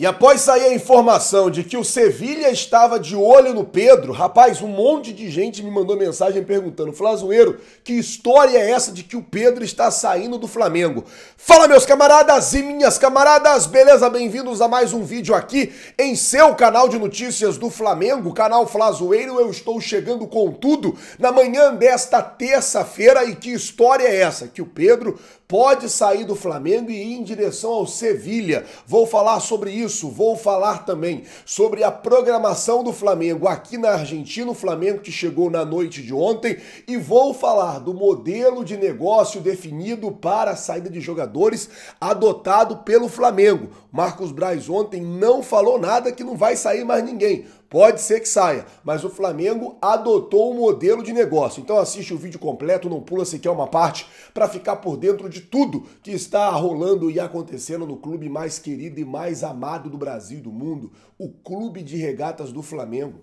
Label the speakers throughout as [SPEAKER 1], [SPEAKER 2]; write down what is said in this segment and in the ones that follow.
[SPEAKER 1] E após sair a informação de que o Sevilha estava de olho no Pedro, rapaz, um monte de gente me mandou mensagem perguntando: Flazoeiro, que história é essa de que o Pedro está saindo do Flamengo? Fala, meus camaradas e minhas camaradas, beleza? Bem-vindos a mais um vídeo aqui em seu canal de notícias do Flamengo, canal Flazoeiro. Eu estou chegando com tudo na manhã desta terça-feira. E que história é essa? Que o Pedro pode sair do Flamengo e ir em direção ao Sevilha. Vou falar sobre isso, vou falar também sobre a programação do Flamengo aqui na Argentina, o Flamengo que chegou na noite de ontem, e vou falar do modelo de negócio definido para a saída de jogadores adotado pelo Flamengo. Marcos Braz ontem não falou nada que não vai sair mais ninguém. Pode ser que saia, mas o Flamengo adotou o um modelo de negócio. Então assiste o vídeo completo, não pula sequer uma parte, para ficar por dentro de tudo que está rolando e acontecendo no clube mais querido e mais amado do Brasil e do mundo, o Clube de Regatas do Flamengo.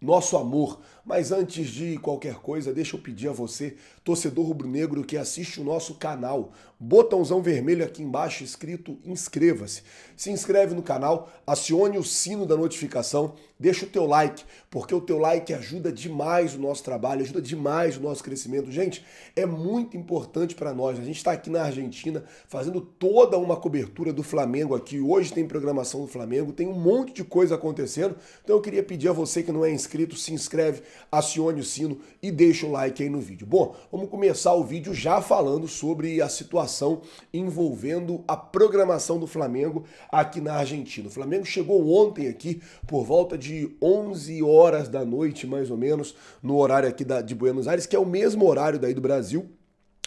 [SPEAKER 1] Nosso amor, mas antes de qualquer coisa, deixa eu pedir a você, torcedor rubro-negro que assiste o nosso canal, botãozão vermelho aqui embaixo escrito inscreva-se. Se inscreve no canal, acione o sino da notificação, deixa o teu like, porque o teu like ajuda demais o nosso trabalho, ajuda demais o nosso crescimento. Gente, é muito importante para nós. A gente está aqui na Argentina fazendo toda uma cobertura do Flamengo aqui. Hoje tem programação do Flamengo, tem um monte de coisa acontecendo. Então eu queria pedir a você que não é inscrito, se inscreve acione o sino e deixe o like aí no vídeo. Bom, vamos começar o vídeo já falando sobre a situação envolvendo a programação do Flamengo aqui na Argentina. O Flamengo chegou ontem aqui por volta de 11 horas da noite, mais ou menos, no horário aqui da, de Buenos Aires, que é o mesmo horário daí do Brasil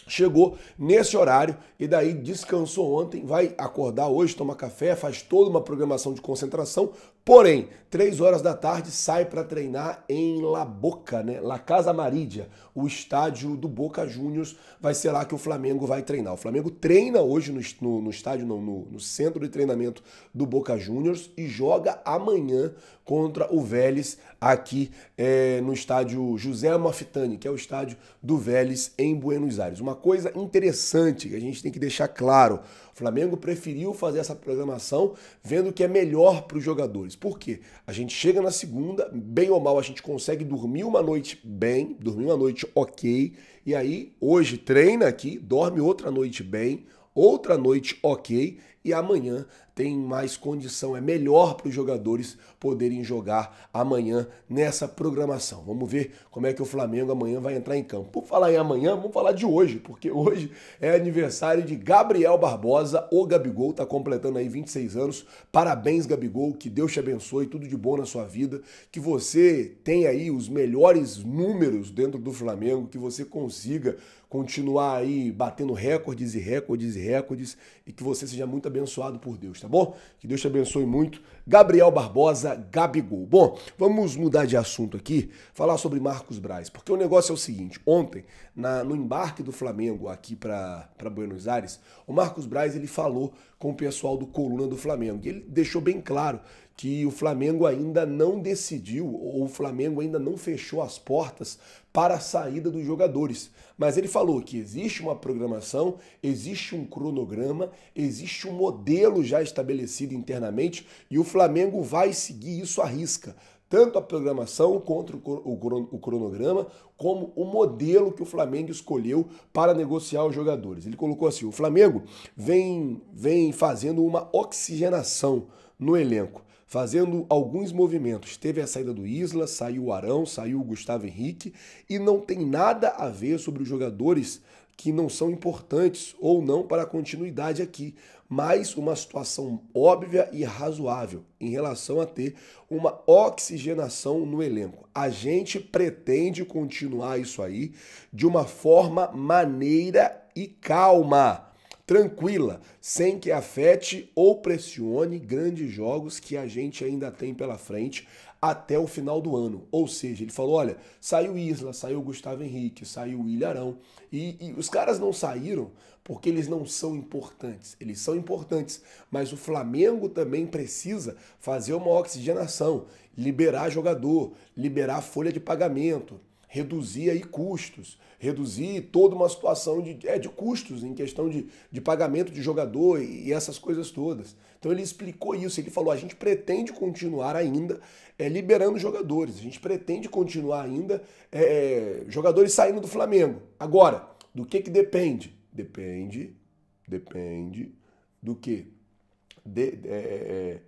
[SPEAKER 1] chegou nesse horário e daí descansou ontem, vai acordar hoje, toma café, faz toda uma programação de concentração Porém, três horas da tarde sai para treinar em La Boca, né? La Casa Marídia, o estádio do Boca Juniors. Vai ser lá que o Flamengo vai treinar. O Flamengo treina hoje no, no, no estádio, não, no, no, centro de treinamento do Boca Juniors e joga amanhã contra o Vélez aqui é, no estádio José Mafitani, que é o estádio do Vélez em Buenos Aires. Uma coisa interessante que a gente tem que deixar claro. O Flamengo preferiu fazer essa programação vendo que é melhor para os jogadores. Por quê? A gente chega na segunda, bem ou mal, a gente consegue dormir uma noite bem, dormir uma noite ok, e aí hoje treina aqui, dorme outra noite bem, outra noite ok, e amanhã tem mais condição, é melhor para os jogadores poderem jogar amanhã nessa programação. Vamos ver como é que o Flamengo amanhã vai entrar em campo. Por falar em amanhã, vamos falar de hoje, porque hoje é aniversário de Gabriel Barbosa, o Gabigol, está completando aí 26 anos. Parabéns, Gabigol, que Deus te abençoe, tudo de bom na sua vida, que você tenha aí os melhores números dentro do Flamengo, que você consiga continuar aí batendo recordes e recordes e recordes e que você seja muito abençoado abençoado por Deus, tá bom? Que Deus te abençoe muito. Gabriel Barbosa, Gabigol. Bom, vamos mudar de assunto aqui, falar sobre Marcos Braz, porque o negócio é o seguinte: ontem, na, no embarque do Flamengo aqui para Buenos Aires, o Marcos Braz ele falou com o pessoal do Coluna do Flamengo e ele deixou bem claro que o Flamengo ainda não decidiu, ou o Flamengo ainda não fechou as portas para a saída dos jogadores. Mas ele falou que existe uma programação, existe um cronograma, existe um modelo já estabelecido internamente e o Flamengo vai seguir isso à risca. Tanto a programação contra o cronograma, como o modelo que o Flamengo escolheu para negociar os jogadores. Ele colocou assim: o Flamengo vem, vem fazendo uma oxigenação no elenco fazendo alguns movimentos. Teve a saída do Isla, saiu o Arão, saiu o Gustavo Henrique e não tem nada a ver sobre os jogadores que não são importantes ou não para a continuidade aqui, mas uma situação óbvia e razoável em relação a ter uma oxigenação no elenco. A gente pretende continuar isso aí de uma forma maneira e calma tranquila, sem que afete ou pressione grandes jogos que a gente ainda tem pela frente até o final do ano. Ou seja, ele falou: olha, saiu Isla, saiu Gustavo Henrique, saiu Ilharão. E, e os caras não saíram porque eles não são importantes. Eles são importantes, mas o Flamengo também precisa fazer uma oxigenação, liberar jogador, liberar folha de pagamento reduzir aí custos, reduzir toda uma situação de, é, de custos em questão de, de pagamento de jogador e, e essas coisas todas. Então ele explicou isso, ele falou, a gente pretende continuar ainda é, liberando jogadores, a gente pretende continuar ainda é, é jogadores saindo do Flamengo. Agora, do que que depende? Depende, depende do que? De, é, é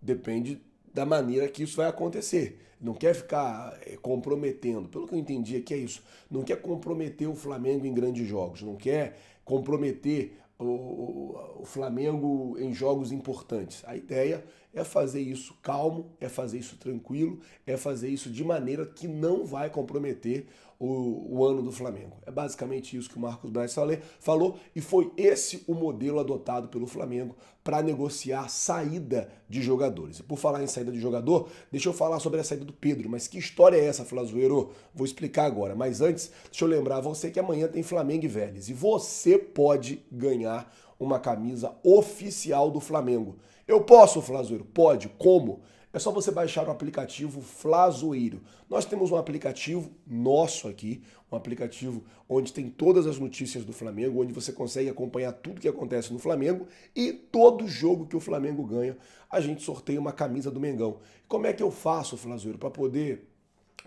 [SPEAKER 1] depende da maneira que isso vai acontecer. Não quer ficar eh, comprometendo. Pelo que eu entendi aqui é isso. Não quer comprometer o Flamengo em grandes jogos. Não quer comprometer o, Flamengo em jogos importantes. A ideia é fazer isso calmo, é fazer isso tranquilo, é fazer isso de maneira que não vai comprometer o, o ano do Flamengo. É basicamente isso que o Marcos Braz falou e foi esse o modelo adotado pelo Flamengo para negociar saída de jogadores. E por falar em saída de jogador, deixa eu falar sobre a saída do Pedro, mas que história é essa, Flazueiro? Vou explicar agora, mas antes, deixa eu lembrar você que amanhã tem Flamengo e Vélez e você pode ganhar uma camisa oficial do Flamengo. Eu posso, Flazoeiro? Pode. Como? É só você baixar o aplicativo Flazoeiro. Nós temos um aplicativo nosso aqui, um aplicativo onde tem todas as notícias do Flamengo, onde você consegue acompanhar tudo que acontece no Flamengo e todo jogo que o Flamengo ganha, a gente sorteia uma camisa do Mengão. Como é que eu faço, Flazoeiro, para poder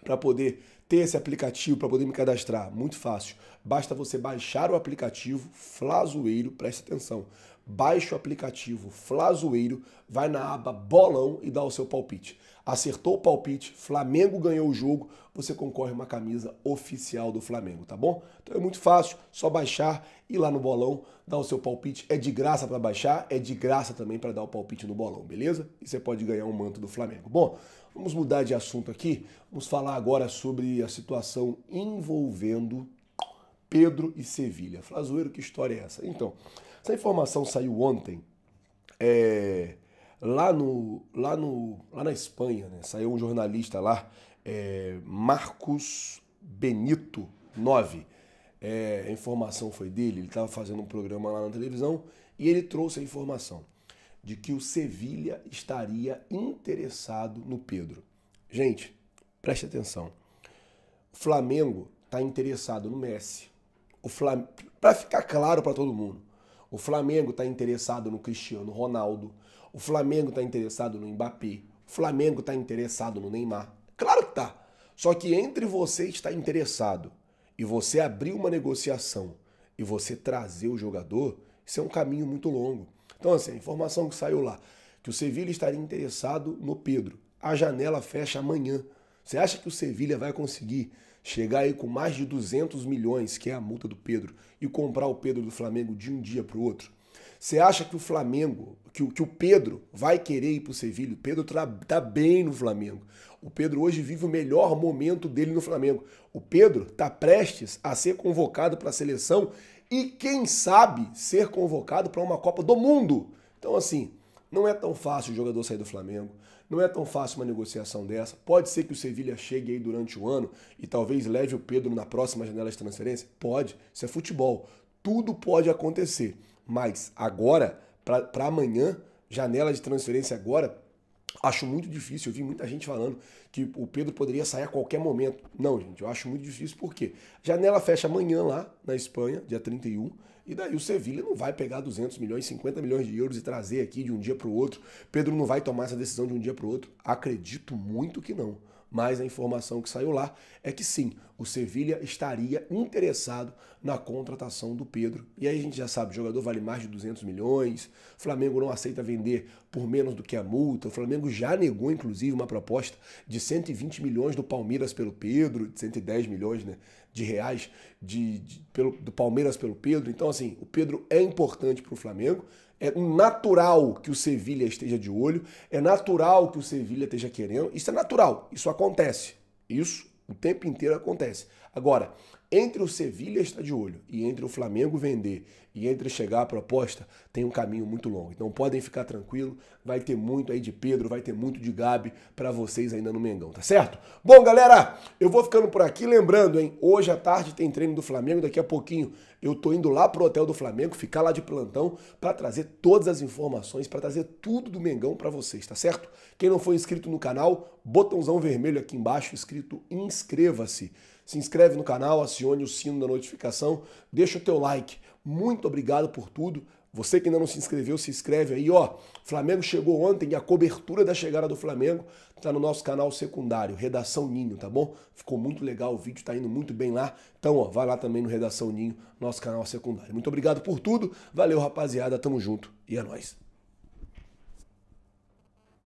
[SPEAKER 1] para poder ter esse aplicativo para poder me cadastrar? Muito fácil. Basta você baixar o aplicativo Flazoeiro, preste atenção baixe o aplicativo Flazoeiro, vai na aba Bolão e dá o seu palpite. Acertou o palpite, Flamengo ganhou o jogo, você concorre uma camisa oficial do Flamengo, tá bom? Então é muito fácil, só baixar e lá no Bolão dar o seu palpite. É de graça para baixar, é de graça também para dar o palpite no Bolão, beleza? E você pode ganhar um manto do Flamengo. Bom, vamos mudar de assunto aqui. Vamos falar agora sobre a situação envolvendo Pedro e Sevilha. Flazoeiro, que história é essa? Então, essa informação saiu ontem. É, lá, no, lá, no, lá na Espanha, né? saiu um jornalista lá, é, Marcos Benito 9. É, a informação foi dele, ele estava fazendo um programa lá na televisão e ele trouxe a informação de que o Sevilha estaria interessado no Pedro. Gente, preste atenção. O Flamengo está interessado no Messi. O Flam... Para ficar claro para todo mundo, o Flamengo está interessado no Cristiano Ronaldo. O Flamengo está interessado no Mbappé. O Flamengo está interessado no Neymar. Claro que tá. Só que entre você estar interessado e você abrir uma negociação e você trazer o jogador, isso é um caminho muito longo. Então, assim, a informação que saiu lá, que o Sevilha estaria interessado no Pedro. A janela fecha amanhã. Você acha que o Sevilha vai conseguir chegar aí com mais de 200 milhões, que é a multa do Pedro, e comprar o Pedro do Flamengo de um dia para o outro? Você acha que o Flamengo, que, que o Pedro vai querer ir para o Sevilha? O Pedro tá, tá bem no Flamengo. O Pedro hoje vive o melhor momento dele no Flamengo. O Pedro tá prestes a ser convocado para a seleção e, quem sabe, ser convocado para uma Copa do Mundo. Então, assim, não é tão fácil o jogador sair do Flamengo. Não é tão fácil uma negociação dessa. Pode ser que o Sevilha chegue aí durante o ano e talvez leve o Pedro na próxima janela de transferência? Pode. Isso é futebol. Tudo pode acontecer. Mas agora, para amanhã, janela de transferência agora, Acho muito difícil, eu vi muita gente falando que o Pedro poderia sair a qualquer momento. Não, gente, eu acho muito difícil porque janela fecha amanhã lá na Espanha, dia 31, e daí o Sevilha não vai pegar 200 milhões, 50 milhões de euros e trazer aqui de um dia para o outro. Pedro não vai tomar essa decisão de um dia para o outro. Acredito muito que não mas a informação que saiu lá é que sim, o Sevilha estaria interessado na contratação do Pedro. E aí a gente já sabe, o jogador vale mais de 200 milhões, o Flamengo não aceita vender por menos do que a multa, o Flamengo já negou inclusive uma proposta de 120 milhões do Palmeiras pelo Pedro, de 110 milhões né, de reais de, de, pelo, do Palmeiras pelo Pedro. Então assim, o Pedro é importante para o Flamengo, é natural que o Sevilha esteja de olho, é natural que o Sevilha esteja querendo. Isso é natural, isso acontece. Isso o tempo inteiro acontece. Agora, entre o Sevilha estar de olho e entre o Flamengo vender e entre chegar a proposta, tem um caminho muito longo. Então podem ficar tranquilo, vai ter muito aí de Pedro, vai ter muito de Gabi para vocês ainda no Mengão, tá certo? Bom, galera, eu vou ficando por aqui, lembrando, hein, hoje à tarde tem treino do Flamengo, daqui a pouquinho eu tô indo lá pro hotel do Flamengo, ficar lá de plantão para trazer todas as informações, para trazer tudo do Mengão para vocês, tá certo? Quem não for inscrito no canal, botãozão vermelho aqui embaixo escrito inscreva-se. Se inscreve no canal, acione o sino da notificação, deixa o teu like. Muito obrigado por tudo. Você que ainda não se inscreveu, se inscreve aí, ó. Flamengo chegou ontem e a cobertura da chegada do Flamengo tá no nosso canal secundário, Redação Ninho, tá bom? Ficou muito legal, o vídeo tá indo muito bem lá. Então, ó, vai lá também no Redação Ninho, nosso canal secundário. Muito obrigado por tudo. Valeu, rapaziada. Tamo junto e é nóis.